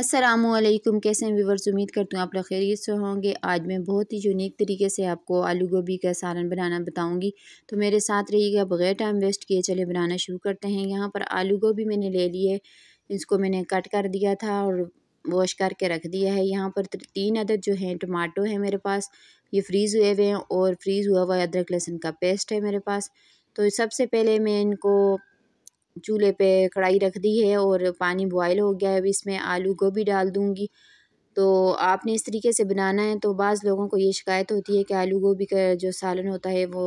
असलम कैसे हैं व्यूवर्स उम्मीद करती हूँ आप लोग खैरियत से होंगे आज मैं बहुत ही यूनिक तरीके से आपको आलू गोभी का सालन बनाना बताऊँगी तो मेरे साथ रहिएगा बगैर टाइम वेस्ट किए चले बनाना शुरू करते हैं यहाँ पर आलू गोभी मैंने ले लिए है इसको मैंने कट कर दिया था और वॉश करके रख दिया है यहाँ पर तीन अदद जो हैं टमाटो है मेरे पास ये फ्रीज़ हुए हुए हैं और फ्रीज़ हुआ हुआ अदरक लहसुन का पेस्ट है मेरे पास तो सबसे पहले मैं इनको चूल्हे पे कढ़ाई रख दी है और पानी बॉयल हो गया है अब इसमें आलू गोभी डाल दूँगी तो आपने इस तरीके से बनाना है तो बाज़ लोगों को ये शिकायत होती है कि आलू गोभी का जो सालन होता है वो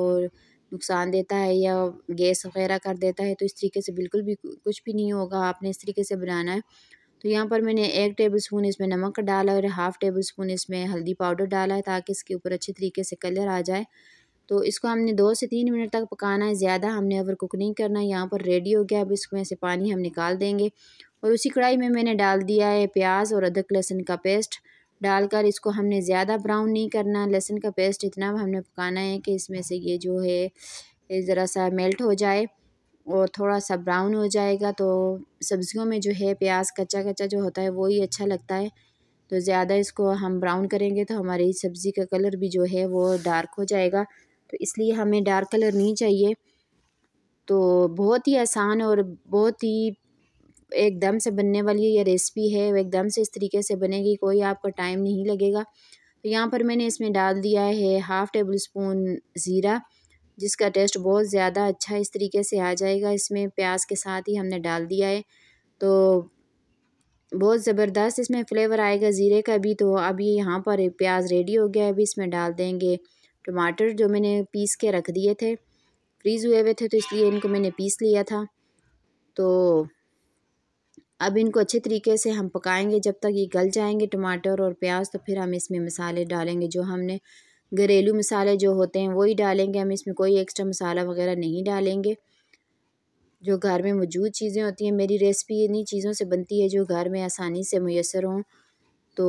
नुकसान देता है या गैस वगैरह कर देता है तो इस तरीके से बिल्कुल भी कुछ भी नहीं होगा आपने इस तरीके से बनाना है तो यहाँ पर मैंने एक टेबल स्पून इसमें नमक डाला और हाफ़ टेबल स्पून इसमें हल्दी पाउडर डाला है ताकि इसके ऊपर अच्छे तरीके से कलर आ जाए तो इसको हमने दो से तीन मिनट तक पकाना है ज़्यादा हमने ओवर कुक नहीं करना है यहाँ पर रेडी हो गया अब इसमें से पानी हम निकाल देंगे और उसी कढ़ाई में मैंने डाल दिया है प्याज और अदरक लहसुन का पेस्ट डालकर इसको हमने ज़्यादा ब्राउन नहीं करना लहसुन का पेस्ट इतना हमने पकाना है कि इसमें से ये जो है ज़रा सा मेल्ट हो जाए और थोड़ा सा ब्राउन हो जाएगा तो सब्ज़ियों में जो है प्याज कच्चा कच्चा जो होता है वो ही अच्छा लगता है तो ज़्यादा इसको हम ब्राउन करेंगे तो हमारी सब्ज़ी का कलर भी जो है वो डार्क हो जाएगा तो इसलिए हमें डार्क कलर नहीं चाहिए तो बहुत ही आसान और बहुत ही एकदम से बनने वाली ये रेसिपी है वो एकदम से इस तरीके से बनेगी कोई आपका टाइम नहीं लगेगा तो यहाँ पर मैंने इसमें डाल दिया है हाफ़ टेबल स्पून ज़ीरा जिसका टेस्ट बहुत ज़्यादा अच्छा इस तरीके से आ जाएगा इसमें प्याज के साथ ही हमने डाल दिया है तो बहुत ज़बरदस्त इसमें फ्लेवर आएगा ज़ीरे का भी तो अभी यहाँ पर प्याज रेडी हो गया है अभी इसमें डाल देंगे टमाटर जो मैंने पीस के रख दिए थे फ्रीज़ हुए हुए थे तो इसलिए इनको मैंने पीस लिया था तो अब इनको अच्छे तरीके से हम पकाएंगे जब तक ये गल जाएंगे टमाटर और प्याज तो फिर हम इसमें मसाले डालेंगे जो हमने घरेलू मसाले जो होते हैं वही डालेंगे हम इसमें कोई एक्स्ट्रा मसाला वगैरह नहीं डालेंगे जो घर में मौजूद चीज़ें होती हैं मेरी रेसिपी इन्हीं चीज़ों से बनती है जो घर में आसानी से मैसर हों तो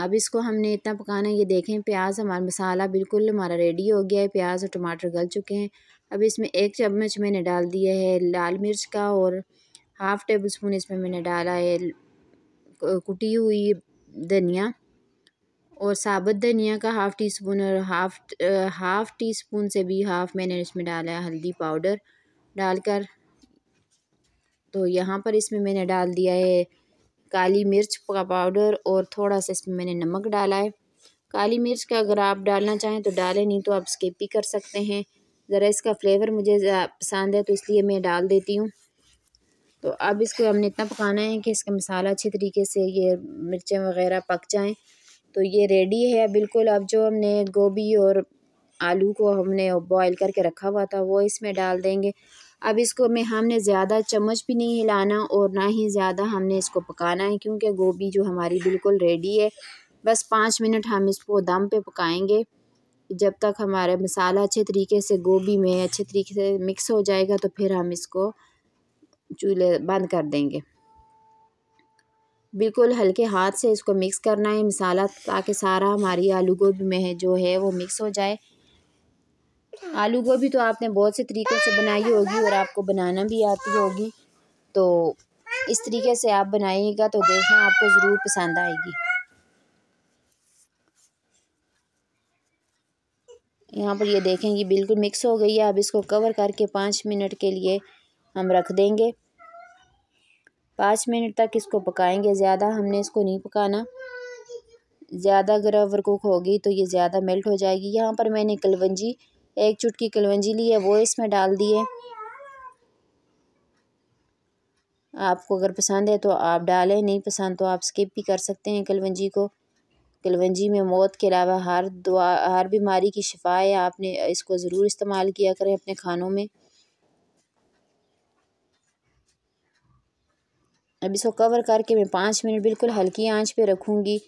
अब इसको हमने इतना पकाना है ये देखें प्याज हमारा मसाला बिल्कुल हमारा रेडी हो गया है प्याज और टमाटर गल चुके हैं अब इसमें एक चम्मच मैंने डाल दिया है लाल मिर्च का और हाफ़ टेबल स्पून इसमें मैंने डाला है कुटी हुई धनिया और साबुत धनिया का हाफ़ टी स्पून और हाफ़ हाफ़ टी स्पून से भी हाफ़ मैंने इसमें डाला है हल्दी पाउडर डालकर तो यहाँ पर इसमें मैंने डाल दिया है काली मिर्च का पाउडर और थोड़ा सा इसमें मैंने नमक डाला है काली मिर्च का अगर आप डालना चाहें तो डालें नहीं तो आप स्किप भी कर सकते हैं ज़रा इसका फ्लेवर मुझे पसंद है तो इसलिए मैं डाल देती हूँ तो अब इसको हमने इतना पकाना है कि इसका मसाला अच्छे तरीके से ये मिर्चें वगैरह पक जाएँ तो ये रेडी है बिल्कुल अब जो हमने गोभी और आलू को हमने बॉयल करके रखा हुआ था वो इसमें डाल देंगे अब इसको में हमने ज़्यादा चम्मच भी नहीं हिलाना और ना ही ज़्यादा हमने इसको पकाना है क्योंकि गोभी जो हमारी बिल्कुल रेडी है बस पाँच मिनट हम इसको दम पे पकाएंगे जब तक हमारा मसाला अच्छे तरीके से गोभी में अच्छे तरीके से मिक्स हो जाएगा तो फिर हम इसको चूल्हे बंद कर देंगे बिल्कुल हल्के हाथ से इसको मिक्स करना है मसाला ताकि सारा हमारी आलू गोभी में जो है वो मिक्स हो जाए आलू गोभी तो आपने बहुत से तरीक़ों से बनाई होगी और आपको बनाना भी आती होगी तो इस तरीके से आप बनाइएगा तो देखना आपको ज़रूर पसंद आएगी यहाँ पर ये देखेंगे बिल्कुल मिक्स हो गई है अब इसको कवर करके पाँच मिनट के लिए हम रख देंगे पाँच मिनट तक इसको पकाएंगे ज़्यादा हमने इसको नहीं पकाना ज़्यादा अगर ओवर कुक होगी तो ये ज़्यादा मेल्ट हो जाएगी यहाँ पर मैंने कलवंजी एक चुटकी कलवंजी ली है वो इसमें डाल दिए आपको अगर पसंद है तो आप डालें नहीं पसंद तो आप स्किप भी कर सकते हैं कलवंजी को कलवंजी में मौत के अलावा हर दुआ हर बीमारी की शिफाए है आपने इसको ज़रूर इस्तेमाल किया करें अपने खानों में अब इसको कवर करके मैं पाँच मिनट बिल्कुल हल्की आंच पे रखूँगी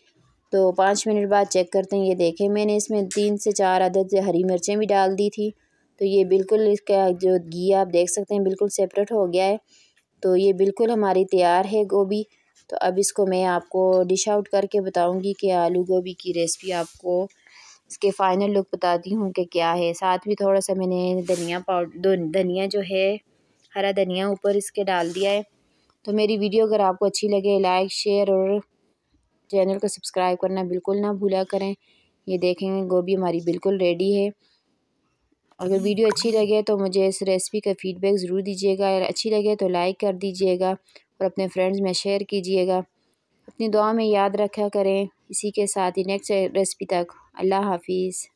तो पाँच मिनट बाद चेक करते हैं ये देखें मैंने इसमें तीन से चार अदद हरी मिर्चें भी डाल दी थी तो ये बिल्कुल इसका जो घी आप देख सकते हैं बिल्कुल सेपरेट हो गया है तो ये बिल्कुल हमारी तैयार है गोभी तो अब इसको मैं आपको डिश आउट करके बताऊंगी कि आलू गोभी की रेसिपी आपको इसके फ़ाइनल लुक बताती हूँ कि क्या है साथ में थोड़ा सा मैंने धनिया पाउडर धनिया जो है हरा धनिया ऊपर इसके डाल दिया है तो मेरी वीडियो अगर आपको अच्छी लगे लाइक शेयर और चैनल को सब्सक्राइब करना बिल्कुल ना भूला करें ये देखेंगे गोभी हमारी बिल्कुल रेडी है अगर वीडियो अच्छी लगे तो मुझे इस रेसिपी का फीडबैक ज़रूर दीजिएगा अगर अच्छी लगे तो लाइक कर दीजिएगा और अपने फ्रेंड्स में शेयर कीजिएगा अपनी दुआ में याद रखा करें इसी के साथ ही नेक्स्ट रेसिपी तक अल्लाह हाफिज़